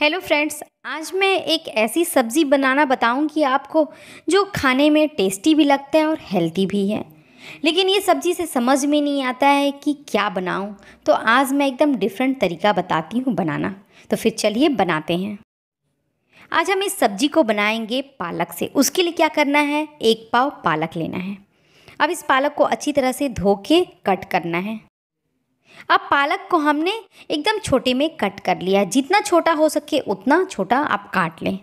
hello friends आज मैं एक ऐसी सब्ज़ी बनाना बताऊंगी आपको जो खाने में टेस्टी भी लगता है और हेल्दी भी है लेकिन ये सब्ज़ी से समझ में नहीं आता है कि क्या बनाऊं तो आज मैं एकदम डिफरेंट तरीका बताती हूँ बनाना तो फिर चलिए बनाते हैं आज हम इस सब्ज़ी को बनाएंगे पालक से उसके लिए क्या करना है एक पाव पालक लेना है अब इस पालक को अच्छी तरह से धो के कट करना है अब पालक को हमने एकदम छोटे में कट कर लिया जितना छोटा हो सके उतना छोटा आप काट लें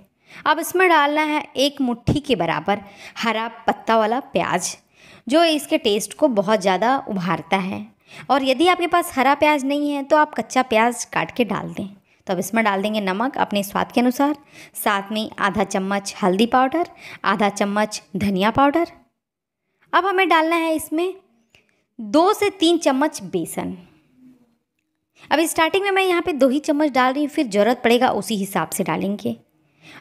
अब इसमें डालना है एक मुट्ठी के बराबर हरा पत्ता वाला प्याज जो इसके टेस्ट को बहुत ज़्यादा उभारता है और यदि आपके पास हरा प्याज नहीं है तो आप कच्चा प्याज काट के डाल दें तो अब इसमें डाल देंगे नमक अपने स्वाद के अनुसार साथ में आधा चम्मच हल्दी पाउडर आधा चम्मच धनिया पाउडर अब हमें डालना है इसमें दो से तीन चम्मच बेसन अब स्टार्टिंग में मैं यहाँ पे दो ही चम्मच डाल रही हूँ फिर ज़रूरत पड़ेगा उसी हिसाब से डालेंगे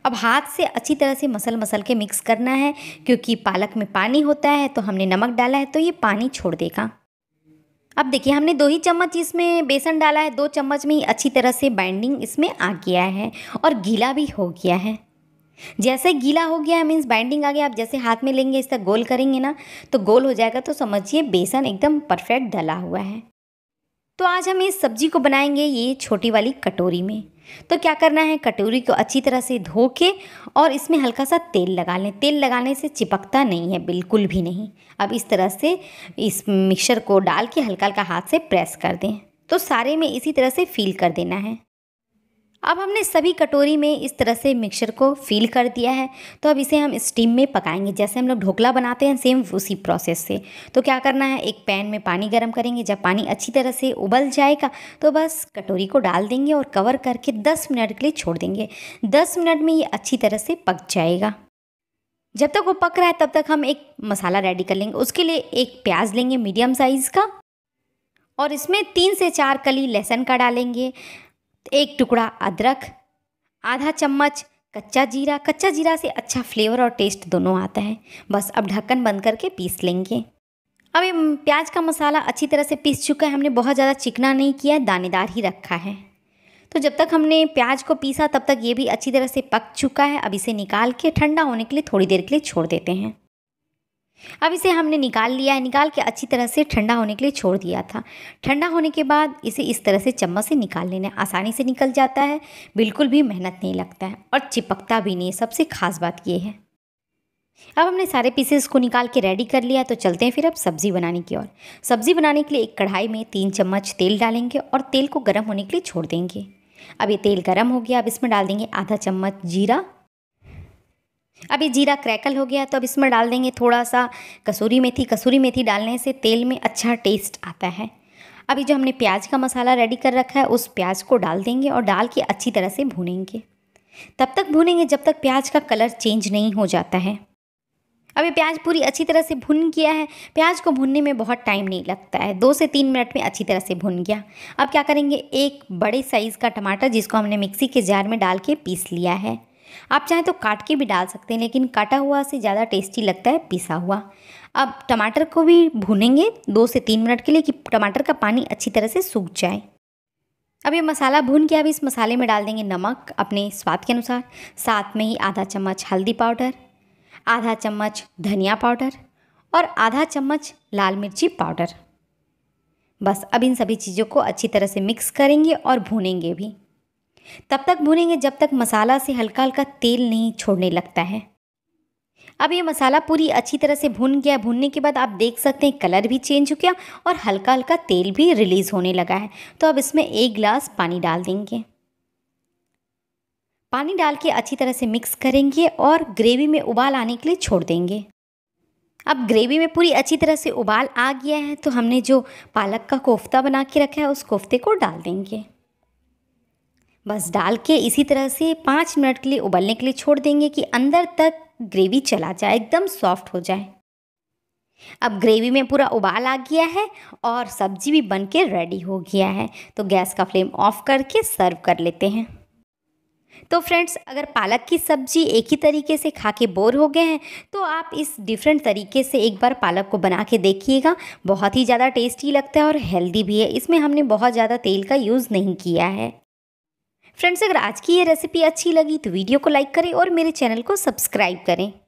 अब हाथ से अच्छी तरह से मसल मसल के मिक्स करना है क्योंकि पालक में पानी होता है तो हमने नमक डाला है तो ये पानी छोड़ देगा अब देखिए हमने दो ही चम्मच इसमें बेसन डाला है दो चम्मच में ही अच्छी तरह से बाइंडिंग इसमें आ गया है और गीला भी हो गया है जैसे गीला हो गया मीन्स बाइंडिंग आ गया आप जैसे हाथ में लेंगे इस तरह गोल करेंगे ना तो गोल हो जाएगा तो समझिए बेसन एकदम परफेक्ट डला हुआ है तो आज हम इस सब्जी को बनाएंगे ये छोटी वाली कटोरी में तो क्या करना है कटोरी को अच्छी तरह से धो के और इसमें हल्का सा तेल लगा लें तेल लगाने से चिपकता नहीं है बिल्कुल भी नहीं अब इस तरह से इस मिक्सर को डाल के हल्का हल्का हाथ से प्रेस कर दें तो सारे में इसी तरह से फील कर देना है अब हमने सभी कटोरी में इस तरह से मिक्सर को फील कर दिया है तो अब इसे हम स्टीम में पकाएंगे जैसे हम लोग ढोकला बनाते हैं सेम उसी प्रोसेस से तो क्या करना है एक पैन में पानी गर्म करेंगे जब पानी अच्छी तरह से उबल जाएगा तो बस कटोरी को डाल देंगे और कवर करके दस मिनट के लिए छोड़ देंगे दस मिनट में ये अच्छी तरह से पक जाएगा जब तक वो पक रहा है तब तक हम एक मसाला रेडी कर लेंगे उसके लिए एक प्याज लेंगे मीडियम साइज़ का और इसमें तीन से चार कली लहसुन का डालेंगे एक टुकड़ा अदरक आधा चम्मच कच्चा जीरा कच्चा जीरा से अच्छा फ्लेवर और टेस्ट दोनों आता है बस अब ढक्कन बंद करके पीस लेंगे अब ये प्याज का मसाला अच्छी तरह से पीस चुका है हमने बहुत ज़्यादा चिकना नहीं किया दानेदार ही रखा है तो जब तक हमने प्याज को पीसा तब तक ये भी अच्छी तरह से पक चुका है अब इसे निकाल के ठंडा होने के लिए थोड़ी देर के लिए छोड़ देते हैं अब इसे हमने निकाल लिया है निकाल के अच्छी तरह से ठंडा होने के लिए छोड़ दिया था ठंडा होने के बाद इसे इस तरह से चम्मच से निकाल लेना आसानी से निकल जाता है बिल्कुल भी मेहनत नहीं लगता है और चिपकता भी नहीं है सबसे खास बात ये है अब हमने सारे पीसेस को निकाल के रेडी कर लिया तो चलते हैं फिर अब सब्ज़ी बनाने की ओर सब्ज़ी बनाने के लिए एक कढ़ाई में तीन चम्मच तेल डालेंगे और तेल को गर्म होने के लिए छोड़ देंगे अब ये तेल गर्म हो गया अब इसमें डाल देंगे आधा चम्मच जीरा अब ये जीरा क्रैकल हो गया तो अब इसमें डाल देंगे थोड़ा सा कसूरी मेथी कसूरी मेथी डालने से तेल में अच्छा टेस्ट आता है अभी जो हमने प्याज का मसाला रेडी कर रखा है उस प्याज को डाल देंगे और डाल के अच्छी तरह से भूनेंगे तब तक भूनेंगे जब तक प्याज का कलर चेंज नहीं हो जाता है अभी प्याज पूरी अच्छी तरह से भुन गया है प्याज को भुनने में बहुत टाइम नहीं लगता है दो से तीन मिनट में अच्छी तरह से भुन गया अब क्या करेंगे एक बड़े साइज़ का टमाटर जिसको हमने मिक्सी के जार में डाल के पीस लिया है आप चाहें तो काट के भी डाल सकते हैं लेकिन काटा हुआ से ज़्यादा टेस्टी लगता है पिसा हुआ अब टमाटर को भी भूनेंगे दो से तीन मिनट के लिए कि टमाटर का पानी अच्छी तरह से सूख जाए अब ये मसाला भून के अब इस मसाले में डाल देंगे नमक अपने स्वाद के अनुसार साथ में ही आधा चम्मच हल्दी पाउडर आधा चम्मच धनिया पाउडर और आधा चम्मच लाल मिर्ची पाउडर बस अब इन सभी चीज़ों को अच्छी तरह से मिक्स करेंगे और भूनेंगे भी तब तक भूनेंगे जब तक मसाला से हल्का हल्का तेल नहीं छोड़ने लगता है अब ये मसाला पूरी अच्छी तरह से भून गया भूनने के बाद आप देख सकते हैं कलर भी चेंज हो गया और हल्का हल्का तेल भी रिलीज़ होने लगा है तो अब इसमें एक गिलास पानी डाल देंगे पानी डाल के अच्छी तरह से मिक्स करेंगे और ग्रेवी में उबाल आने के लिए छोड़ देंगे अब ग्रेवी में पूरी अच्छी तरह से उबाल आ गया है तो हमने जो पालक का कोफ्ता बना के रखा है उस कोफ्ते को डाल देंगे बस डाल के इसी तरह से पाँच मिनट के लिए उबलने के लिए छोड़ देंगे कि अंदर तक ग्रेवी चला जाए एकदम सॉफ्ट हो जाए अब ग्रेवी में पूरा उबाल आ गया है और सब्जी भी बन के रेडी हो गया है तो गैस का फ्लेम ऑफ करके सर्व कर लेते हैं तो फ्रेंड्स अगर पालक की सब्जी एक ही तरीके से खा के बोर हो गए हैं तो आप इस डिफरेंट तरीके से एक बार पालक को बना के देखिएगा बहुत ही ज़्यादा टेस्टी लगता है और हेल्दी भी है इसमें हमने बहुत ज़्यादा तेल का यूज़ नहीं किया है फ्रेंड्स अगर आज की ये रेसिपी अच्छी लगी तो वीडियो को लाइक करें और मेरे चैनल को सब्सक्राइब करें